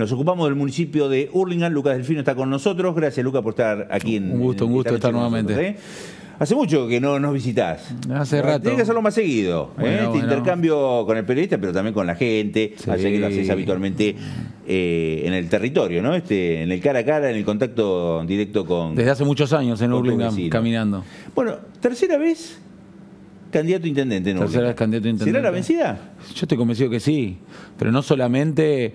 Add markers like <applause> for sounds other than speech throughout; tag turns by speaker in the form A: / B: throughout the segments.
A: Nos ocupamos del municipio de Hurlingham. Lucas Delfino está con nosotros. Gracias, Lucas, por estar aquí Un gusto, un gusto estar nuevamente. ¿eh? Hace mucho que no nos visitas.
B: Hace rato. Tienes que
A: hacerlo más seguido. ¿eh? Este intercambio con el periodista, pero también con la gente. que lo haces habitualmente eh, en el territorio, ¿no? Este, en el cara a cara, en el contacto directo con. Desde hace
B: muchos años en Urlingam, caminando. Bueno, tercera vez candidato intendente ¿no? Tercera vez candidato intendente. ¿Será la vencida? Yo estoy convencido que sí. Pero no solamente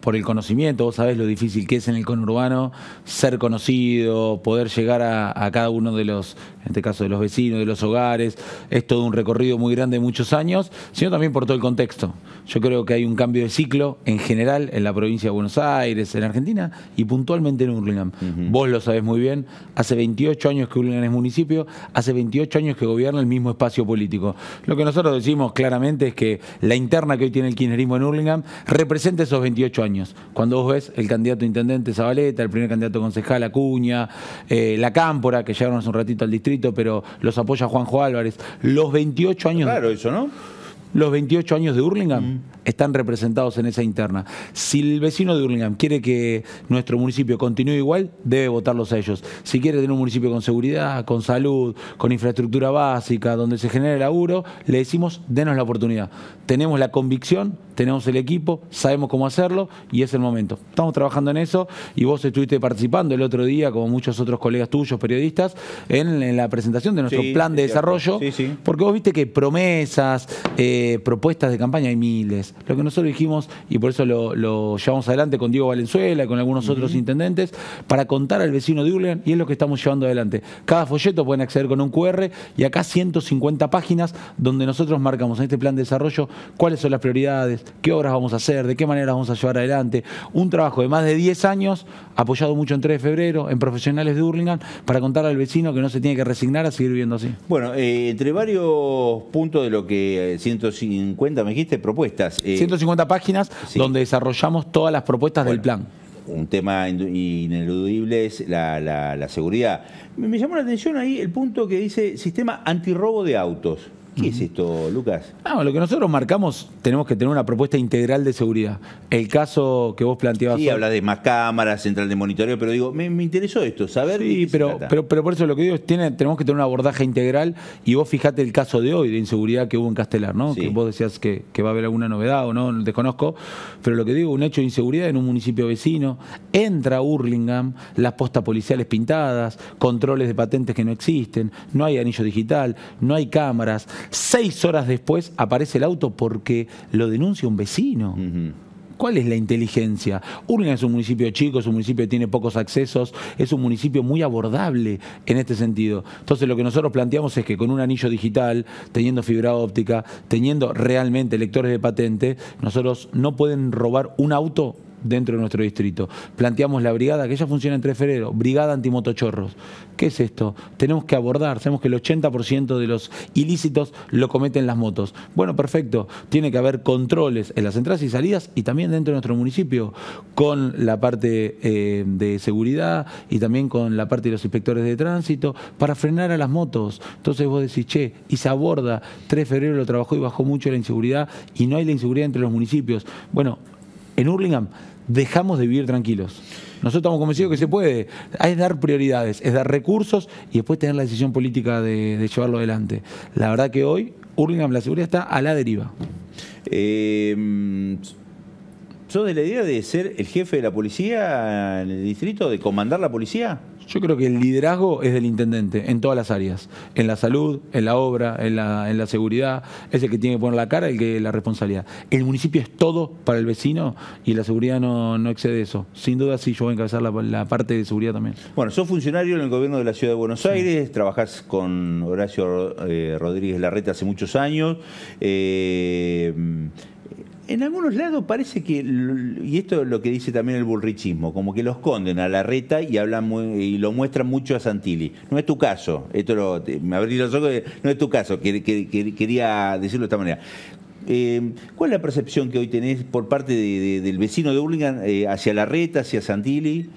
B: por, el conocimiento. Vos sabés lo difícil que es en el conurbano ser conocido, poder llegar a, cada uno de los, en este caso de los vecinos, de los hogares. Es todo un recorrido muy grande de muchos años, sino también por todo el contexto. Yo creo que hay un cambio de ciclo en general en la provincia de Buenos Aires, en Argentina y puntualmente en Hurlingham. Vos lo sabés muy bien. Hace 28 años que Hurlingham es municipio, hace 28 años que gobierna el mismo espacio político. Lo que nosotros decimos claramente es que la interna que hoy tiene el kirchnerismo en Hurlingham representa esos 28 años. Cuando vos ves el candidato intendente Zabaleta, el primer candidato concejal Acuña, eh, la Cámpora, que llegaron hace un ratito al distrito, pero los apoya Juanjo Álvarez, los 28 años. Claro, eso, ¿no? los 28 años de Hurlingham están representados en esa interna. Si el vecino de Hurlingham quiere que nuestro municipio continúe igual, debe votarlos a ellos. Si quiere tener un municipio con seguridad, con salud, con infraestructura básica, donde se genere laburo, le decimos, denos la oportunidad. Tenemos la convicción, tenemos el equipo, sabemos cómo hacerlo y es el momento. Estamos trabajando en eso y vos estuviste participando el otro día, como muchos otros colegas tuyos, periodistas, en, la presentación de nuestro plan de desarrollo, porque vos viste que promesas... Eh, eh, propuestas de campaña, hay miles. Lo que nosotros dijimos, y por eso lo, llevamos adelante con Diego Valenzuela y con algunos otros intendentes, para contar al vecino de Urlingan, y es lo que estamos llevando adelante. Cada folleto pueden acceder con un QR, y acá 150 páginas donde nosotros marcamos en este plan de desarrollo cuáles son las prioridades, qué obras vamos a hacer, de qué manera vamos a llevar adelante. Un trabajo de más de 10 años, apoyado mucho en 3 de febrero, en profesionales de Hurlingham, para contar al vecino que no se tiene que resignar a seguir viviendo así.
A: Bueno, eh, entre varios puntos de lo que yo. Eh, 150, me dijiste, propuestas.
B: 150 eh, páginas
A: donde desarrollamos todas las propuestas del plan un tema ineludible es la, seguridad. Me, me, llamó la atención ahí el punto que dice sistema antirrobo de autos. ¿Qué es esto, Lucas?
B: Ah, lo que nosotros marcamos, tenemos que tener una propuesta integral de seguridad. El caso que vos planteabas. Sí, habla
A: de más cámaras, central de monitoreo, pero digo, me, interesó esto, saber. Sí, pero,
B: pero, pero por eso lo que digo es tiene, tenemos que tener un abordaje integral. Y vos fijate el caso de hoy de inseguridad que hubo en Castelar, ¿no? Que vos decías que, que, va a haber alguna novedad o no, desconozco. Pero lo que digo, un hecho de inseguridad en un municipio vecino, entra Hurlingham, las postas policiales pintadas, controles de patentes que no existen, no hay anillo digital, no hay cámaras Seis horas después aparece el auto porque lo denuncia un vecino. ¿Cuál es la inteligencia? Urlingan es un municipio chico, es un municipio que tiene pocos accesos, es un municipio muy abordable en este sentido. Entonces lo que nosotros planteamos es que con un anillo digital, teniendo fibra óptica, teniendo realmente lectores de patente, nosotros no pueden robar un auto dentro de nuestro distrito. Planteamos la brigada, que ya funciona en 3 de febrero, brigada antimotochorros. ¿Qué es esto? Tenemos que abordar, sabemos que el 80% de los ilícitos lo cometen las motos. Bueno, perfecto, tiene que haber controles en las entradas y salidas y también dentro de nuestro municipio, con la parte eh, de seguridad y también con la parte de los inspectores de tránsito, para frenar a las motos. Entonces vos decís, che, y se aborda, 3 de febrero lo trabajó y bajó mucho la inseguridad y no hay la inseguridad entre los municipios. Bueno, en Hurlingham dejamos de vivir tranquilos. Nosotros estamos convencidos que se puede. Es dar prioridades, es dar recursos y después tener la decisión política de, llevarlo adelante. La verdad que hoy, Hurlingham, la seguridad está a la deriva.
A: Eh, de la idea de ser el jefe de la
B: policía en el distrito, de comandar la policía? Yo creo que el liderazgo es del intendente en todas las áreas, en la salud, en la obra, en la, en la seguridad, es el que tiene que poner la cara, el que la responsabilidad. El municipio es todo para el vecino y la seguridad no, excede eso. Sin duda sí, yo voy a encabezar la, parte de seguridad también.
A: Bueno, sos funcionario en el gobierno de la Ciudad de Buenos Aires, trabajás con Horacio eh, Rodríguez Larreta hace muchos años. Eh, en algunos lados parece que, y esto es lo que dice también el bullrichismo, como que lo esconden a la reta y hablan y lo muestran mucho a Santilli. No es tu caso, esto lo, me abrí los ojos, no es tu caso, quería decirlo de esta manera. Eh, ¿Cuál es la percepción que hoy tenés por parte del vecino de Burlingame eh, hacia la
B: reta, hacia Santilli?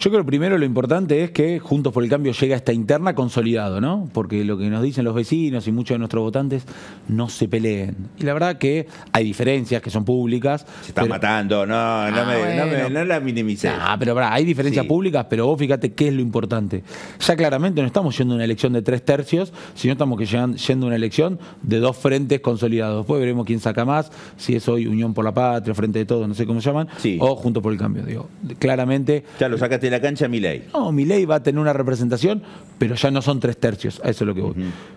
B: Yo creo primero lo importante es que Juntos por el Cambio llega esta interna consolidado, ¿no? Porque lo que nos dicen los vecinos y muchos de nuestros votantes no se peleen. Y la verdad que hay diferencias que son públicas. Se están matando, no, no, ah, me, no, la minimicé. Ah, pero hay diferencias públicas, pero vos fíjate qué es lo importante. Ya claramente no estamos yendo a una elección de tres tercios, sino estamos que yendo a una elección de dos frentes consolidados. Después veremos quién saca más, si es hoy Unión por la Patria, Frente de Todos, no sé cómo se llaman, o Juntos por el Cambio. Digo, claramente. Ya lo sacaste de la cancha Milei. No, Milei va a tener una representación, pero ya no son tres tercios, eso es lo que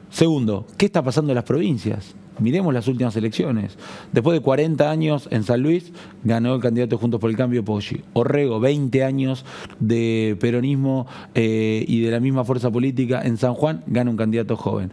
B: Segundo, ¿qué está pasando en las provincias? Miremos las últimas elecciones. Después de 40 años en San Luis, ganó el candidato Juntos por el Cambio Poggi. Orrego, 20 años de peronismo eh, y de la misma fuerza política en San Juan, gana un candidato joven.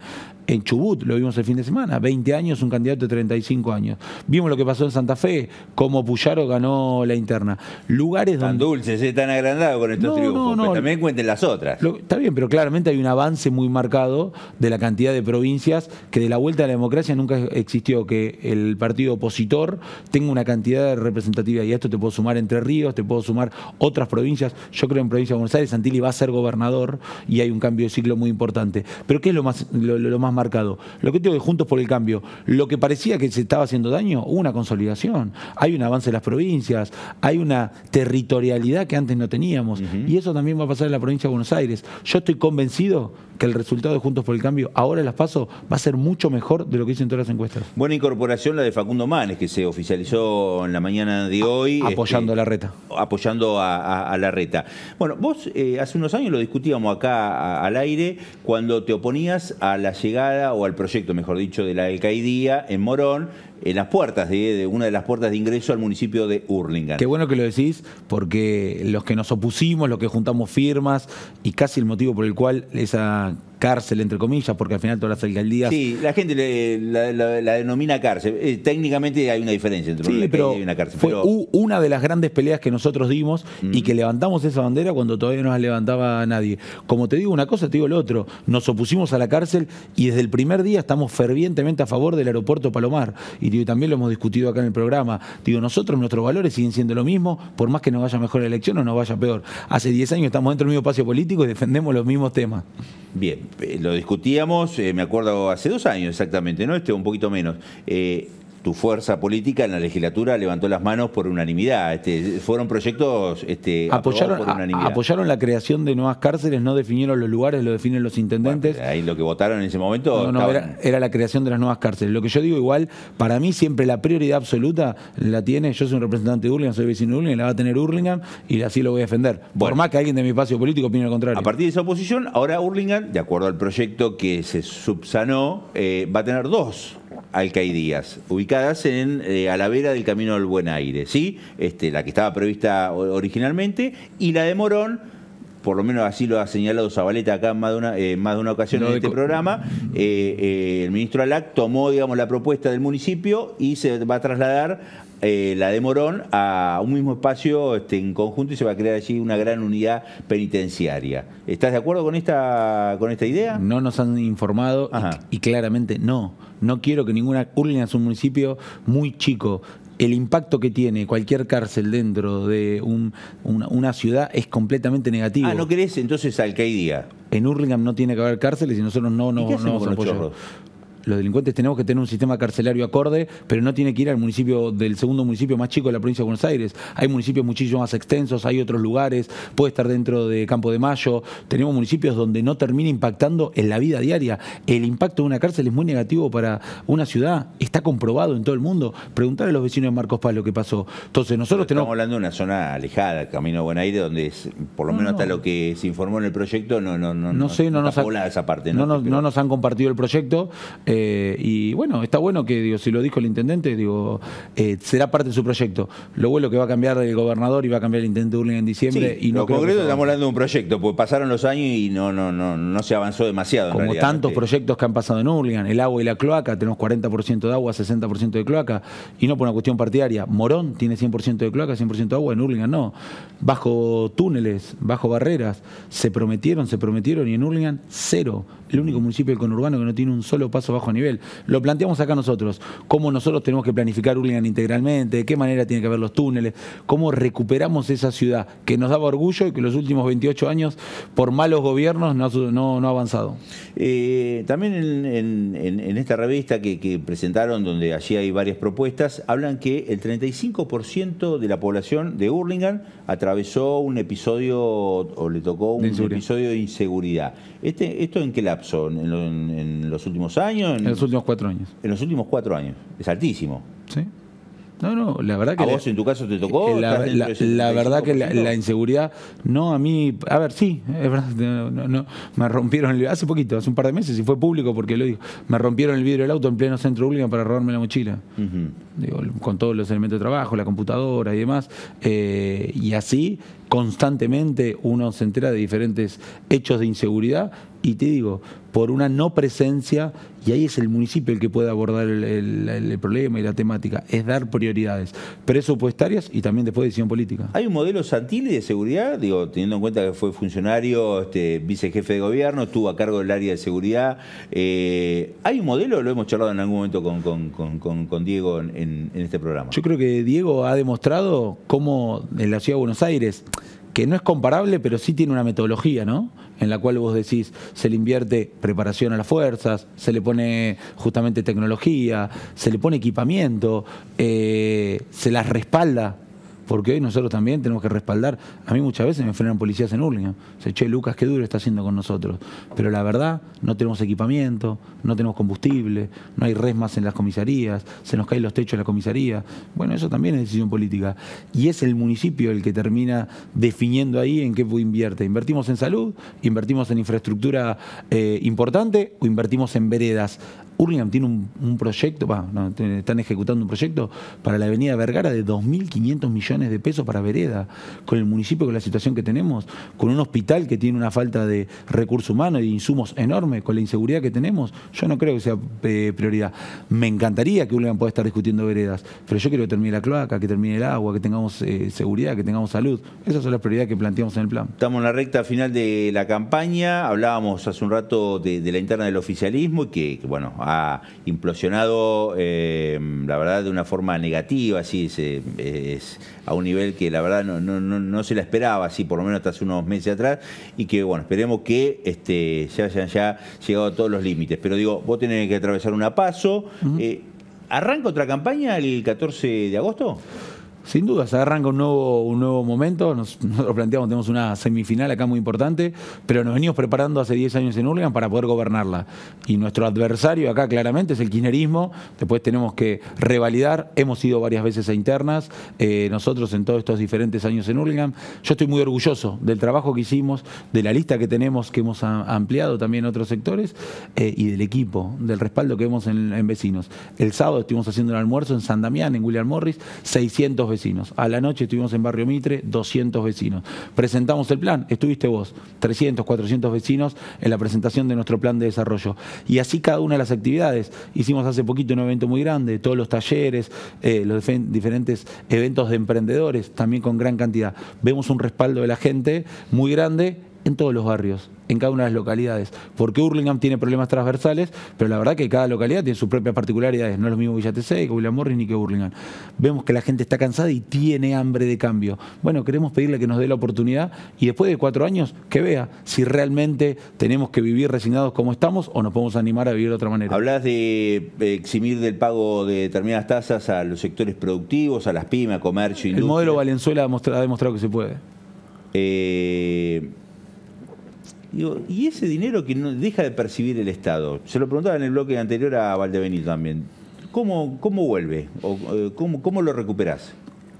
B: En Chubut, lo vimos el fin de semana, 20 años, un candidato de 35 años. Vimos lo que pasó en Santa Fe, cómo Puyaro ganó la interna. Lugares tan dulces,
A: eh, tan agrandado con estos triunfos, Pero
B: también cuenten las otras. está bien, pero claramente hay un avance muy marcado de la cantidad de provincias que de la vuelta a la democracia nunca existió, que el partido opositor tenga una cantidad de representatividad. Y a esto te puedo sumar Entre Ríos, te puedo sumar otras provincias. Yo creo en provincia de Buenos Aires, Santilli va a ser gobernador y hay un cambio de ciclo muy importante. Pero ¿qué es lo más, lo, lo más marcado. Lo que digo que juntos por el cambio, lo que parecía que se estaba haciendo daño, hubo una consolidación, hay un avance de las provincias, hay una territorialidad que antes no teníamos. Y eso también va a pasar en la provincia de Buenos Aires. Yo estoy convencido que el resultado de Juntos por el Cambio ahora en las PASO va a ser mucho mejor de lo que dicen todas las encuestas.
A: Buena incorporación la de Facundo Manes, que se oficializó en la mañana de hoy. Este, apoyando a la reta. Apoyando a, la reta. Bueno, vos eh, hace unos años lo discutíamos acá al aire cuando te oponías a la llegada o al proyecto, mejor dicho, de la alcaidía en Morón en las puertas de, una de las puertas de ingreso al municipio de Urlingan. Qué
B: bueno que lo decís, porque los que nos opusimos, los que juntamos firmas y casi el motivo por el cual esa cárcel, entre comillas, porque al final todas las alcaldías...
A: Sí, la gente la, denomina cárcel. Eh, técnicamente hay una diferencia entre una pero
B: y una cárcel. Fue una de las grandes peleas que nosotros dimos y que levantamos esa bandera cuando todavía no la levantaba nadie. Como te digo una cosa, te digo lo otro. Nos opusimos a la cárcel y desde el primer día estamos fervientemente a favor del aeropuerto Palomar. Y digo, también lo hemos discutido acá en el programa. Digo, nosotros, nuestros valores siguen siendo lo mismo, por más que nos vaya mejor la elección o nos vaya peor. Hace 10 años estamos dentro del mismo espacio político y defendemos los mismos temas.
A: Bien lo discutíamos, eh, me acuerdo, hace dos años exactamente, ¿no? Este, un poquito menos. Eh, tu fuerza política en la legislatura levantó las manos por unanimidad. Este, fueron proyectos este, apoyaron, unanimidad. apoyaron
B: la creación de nuevas cárceles, no definieron los lugares, lo definen los intendentes.
A: ahí lo que votaron en ese momento. No,
B: era, la creación de las nuevas cárceles. Lo que yo digo, igual, para mí siempre la prioridad absoluta la tiene. Yo soy un representante de Urlingan, soy vecino de Urlingan, la va a tener Urlingan y así lo voy a defender. por más que alguien de mi espacio político opine lo contrario. A partir de esa oposición, ahora Hurlingham, de
A: acuerdo al proyecto que se subsanó, eh, va a tener dos Alcaidías, ubicadas en, eh, a la vera del Camino del Buen Aire, ¿sí? Este, la que estaba prevista originalmente, y la de Morón, por lo menos así lo ha señalado Zabaleta acá en más de una, eh, más de una ocasión en este programa, eh, el ministro Alac tomó digamos, la propuesta del municipio y se va a trasladar eh, la de Morón a un mismo espacio este, en conjunto y se va a crear allí una gran unidad penitenciaria. ¿Estás de acuerdo con esta, con esta
B: idea? No nos han informado y, claramente no. No quiero que ninguna... Hurlingham es un municipio muy chico el impacto que tiene cualquier cárcel dentro de una, ciudad es completamente negativo. Ah, ¿no
A: crees entonces al que hay día?
B: En Hurlingham no tiene que haber cárceles y nosotros no no, no, no, los delincuentes tenemos que tener un sistema carcelario acorde, pero no tiene que ir al municipio del segundo municipio más chico de la provincia de Buenos Aires. Hay municipios muchísimo más extensos, hay otros lugares, puede estar dentro de Campo de Mayo. Tenemos municipios donde no termina impactando en la vida diaria. El impacto de una cárcel es muy negativo para una ciudad, está comprobado en todo el mundo. Preguntarle a los vecinos de Marcos Paz lo que pasó. Entonces, nosotros tenemos.
A: Estamos hablando de una zona alejada, Camino de Aire, donde por lo menos hasta lo que se informó en el proyecto, no, no, no, no, sé, no, nos, esa parte,
B: no, no, nos, han compartido el proyecto. Eh, eh, y bueno, está bueno que, digo, si lo dijo el intendente, digo, eh, será parte de su proyecto. Lo bueno que va a cambiar el gobernador y va a cambiar el intendente Urling en diciembre. y no concreto estamos
A: hablando de un proyecto, pues pasaron los años y no, no, no, no se avanzó demasiado. Como
B: tantos proyectos que han pasado en Urlingan, el agua y la cloaca, tenemos 40% de agua, 60% de cloaca, y no por una cuestión partidaria. Morón tiene 100% de cloaca, 100% de agua, en Urlingan no. Bajo túneles, bajo barreras, se prometieron, se prometieron, y en Urlingan cero el único municipio del conurbano que no tiene un solo paso bajo nivel. Lo planteamos acá nosotros, cómo nosotros tenemos que planificar Urlingan integralmente, de qué manera tiene que haber los túneles, cómo recuperamos esa ciudad que nos daba orgullo y que los últimos 28 años, por malos gobiernos, no, ha avanzado.
A: Eh, también en, esta revista que, presentaron, donde allí hay varias propuestas, hablan que el 35% de la población de Urlingan atravesó un episodio o le tocó un episodio de inseguridad. Este, ¿Esto en que la en, los últimos años? En, los últimos cuatro años. En los últimos cuatro años. Es altísimo. Sí.
B: No, no, la verdad que... ¿A vos
A: en tu caso te tocó? Eh, la, verdad que la,
B: inseguridad... No, a mí... A ver, sí, es verdad. me rompieron el... Hace poquito, hace un par de meses, y fue público porque lo digo. Me rompieron el vidrio del auto en pleno centro público para robarme la mochila. con todos los elementos de trabajo, la computadora y demás. Eh, y así, constantemente, uno se entera de diferentes hechos de inseguridad y te digo, por una no presencia, y ahí es el municipio el que puede abordar el, problema y la temática, es dar prioridades presupuestarias y también después decisión política.
A: ¿Hay un modelo y de seguridad? Digo, teniendo en cuenta que fue funcionario, este, vicejefe de gobierno, estuvo a cargo del área de seguridad. Eh, ¿Hay un modelo? Lo hemos charlado en algún momento con, con, Diego en este programa.
B: Yo creo que Diego ha demostrado cómo en la ciudad de Buenos Aires que no es comparable, pero sí tiene una metodología, ¿no? En la cual vos decís, se le invierte preparación a las fuerzas, se le pone justamente tecnología, se le pone equipamiento, eh, se las respalda porque hoy nosotros también tenemos que respaldar. A mí muchas veces me frenan policías en Urlingham. se sea, che, Lucas, qué duro está haciendo con nosotros. Pero la verdad, no tenemos equipamiento, no tenemos combustible, no hay resmas en las comisarías, se nos caen los techos en la comisaría. Bueno, eso también es decisión política. Y es el municipio el que termina definiendo ahí en qué invierte. ¿Invertimos en salud? ¿Invertimos en infraestructura eh, importante? ¿O invertimos en veredas? Urlingham tiene un, proyecto, están ejecutando un proyecto para la avenida Vergara de 2.500 millones de pesos para vereda, con el municipio, con la situación que tenemos, con un hospital que tiene una falta de recursos humanos y de insumos enormes, con la inseguridad que tenemos, yo no creo que sea eh, prioridad. Me encantaría que hubieran pueda estar discutiendo veredas, pero yo quiero que termine la cloaca, que termine el agua, que tengamos eh, seguridad, que tengamos salud. Esas son las prioridades que planteamos en el plan.
A: Estamos en la recta final de la campaña, hablábamos hace un rato de, la interna del oficialismo y que, bueno, ha implosionado, eh, la verdad, de una forma negativa, así es a un nivel que la verdad no, no, no, se la esperaba, así por lo menos hasta hace unos meses atrás, y que bueno, esperemos que este, se hayan ya llegado a todos los límites. Pero digo, vos tenés que atravesar un paso. Eh, ¿Arranca otra
B: campaña el 14 de agosto? Sin duda, se arranca un nuevo, un nuevo momento. Nos, <laughs> nosotros planteamos, tenemos una semifinal acá muy importante, pero nos venimos preparando hace 10 años en Hurlingham para poder gobernarla. Y nuestro adversario acá claramente es el kirchnerismo. Después tenemos que revalidar. Hemos ido varias veces a internas, eh, nosotros en todos estos diferentes años en Hurlingham. Yo estoy muy orgulloso del trabajo que hicimos, de la lista que tenemos, que hemos ampliado también otros sectores, eh, y del equipo, del respaldo que vemos en, vecinos. El sábado estuvimos haciendo un almuerzo en San Damián, en William Morris, 600 vecinos. A la noche estuvimos en Barrio Mitre, 200 vecinos. Presentamos el plan, estuviste vos, 300, 400 vecinos en la presentación de nuestro plan de desarrollo. Y así cada una de las actividades. Hicimos hace poquito un evento muy grande, todos los talleres, eh, los diferentes eventos de emprendedores, también con gran cantidad. Vemos un respaldo de la gente muy grande en todos los barrios, en cada una de las localidades. Porque Hurlingham tiene problemas transversales, pero la verdad que cada localidad tiene sus propias particularidades. No es lo mismo Villatecé, que William Morris ni que Hurlingham. Vemos que la gente está cansada y tiene hambre de cambio. Bueno, queremos pedirle que nos dé la oportunidad y después de cuatro años que vea si realmente tenemos que vivir resignados como estamos o nos podemos animar a vivir de otra manera.
A: Hablas de eximir del pago de determinadas tasas a los sectores productivos, a las pymes, comercio, industria. El
B: modelo Valenzuela ha demostrado que se puede.
A: Eh
B: ¿y ese dinero que deja
A: de percibir el Estado? Se lo preguntaba en el bloque anterior a Valdebenito también. ¿Cómo, vuelve? ¿O, eh, cómo, ¿Cómo lo recuperas?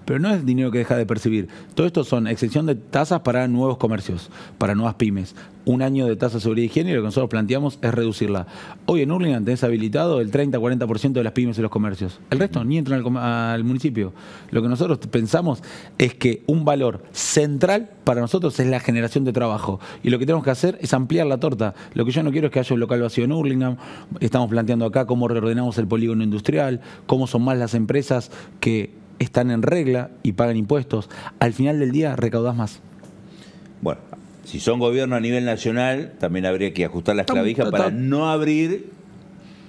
B: pero no es dinero que deja de percibir. Todo esto son exención de tasas para nuevos comercios, para nuevas pymes. Un año de tasa de seguridad y higiene y lo que nosotros planteamos es reducirla. Hoy en Urlingan tenés habilitado el 30-40% de las pymes y los comercios. El resto ni entran al, municipio. Lo que nosotros pensamos es que un valor central para nosotros es la generación de trabajo. Y lo que tenemos que hacer es ampliar la torta. Lo que yo no quiero es que haya un local vacío en Hurlingham. Estamos planteando acá cómo reordenamos el polígono industrial, cómo son más las empresas que están en regla y pagan impuestos, al final del día recaudás más.
A: Bueno, si son gobierno a nivel nacional, también habría que ajustar las clavijas para no abrir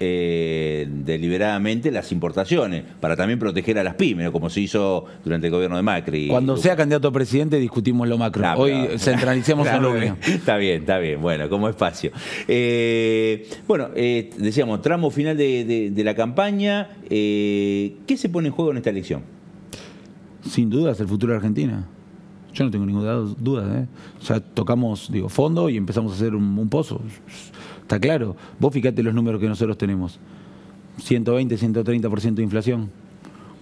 A: eh, deliberadamente las importaciones, para también proteger a las pymes, como se hizo durante el gobierno de Macri. Cuando
B: sea candidato a presidente discutimos lo macro. Ah, Hoy centralicemos <laughs> en lo
A: Está bien, está bien, bueno, como espacio. Eh, bueno, eh, decíamos, tramo final de la campaña. ¿Qué
B: se pone en juego en esta elección? sin dudas el futuro de Argentina. Yo no tengo ninguna duda. ¿eh? sea tocamos digo, fondo y empezamos a hacer un, pozo. Está claro. Vos fíjate los números que nosotros tenemos. 120, 130% de inflación.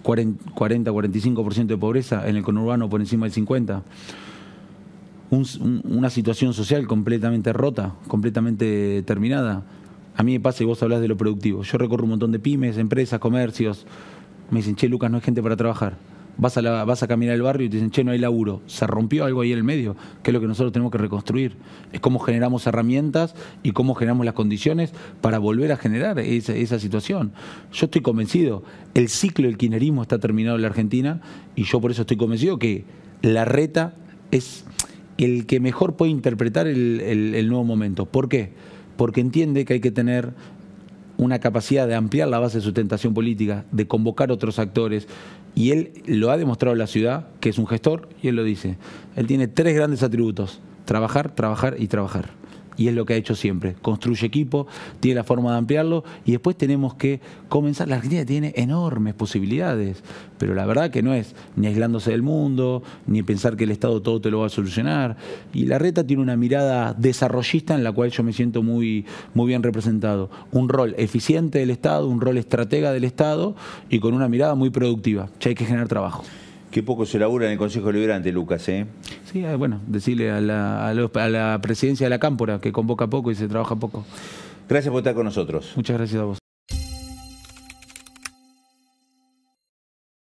B: 40, 45% de pobreza. En el conurbano por encima del 50%. una situación social completamente rota, completamente terminada. A mí me pasa y vos hablas de lo productivo. Yo recorro un montón de pymes, empresas, comercios. Me dicen, che, Lucas, no hay gente para trabajar vas a, caminar el barrio y te dicen, che, no hay laburo. Se rompió algo ahí en el medio, que es lo que nosotros tenemos que reconstruir. Es cómo generamos herramientas y cómo generamos las condiciones para volver a generar esa, situación. Yo estoy convencido, el ciclo del kinerismo está terminado en la Argentina y yo por eso estoy convencido que la reta es el que mejor puede interpretar el, el nuevo momento. ¿Por qué? Porque entiende que hay que tener una capacidad de ampliar la base de sustentación política, de convocar otros actores, y él lo ha demostrado la ciudad, que es un gestor, y él lo dice. Él tiene tres grandes atributos, trabajar, trabajar y trabajar y es lo que ha hecho siempre. Construye equipo, tiene la forma de ampliarlo y después tenemos que comenzar. La Argentina tiene enormes posibilidades, pero la verdad que no es ni aislándose del mundo, ni pensar que el Estado todo te lo va a solucionar. Y la reta tiene una mirada desarrollista en la cual yo me siento muy, muy bien representado. Un rol eficiente del Estado, un rol estratega del Estado y con una mirada muy productiva. Ya hay que generar trabajo.
A: Qué poco se labura en el Consejo Liberante, Lucas, ¿eh?
B: Sí, ah, bueno, decirle a la, a la presidencia de la Cámpora que convoca poco y se trabaja poco. Gracias por estar con nosotros. Muchas gracias a vos.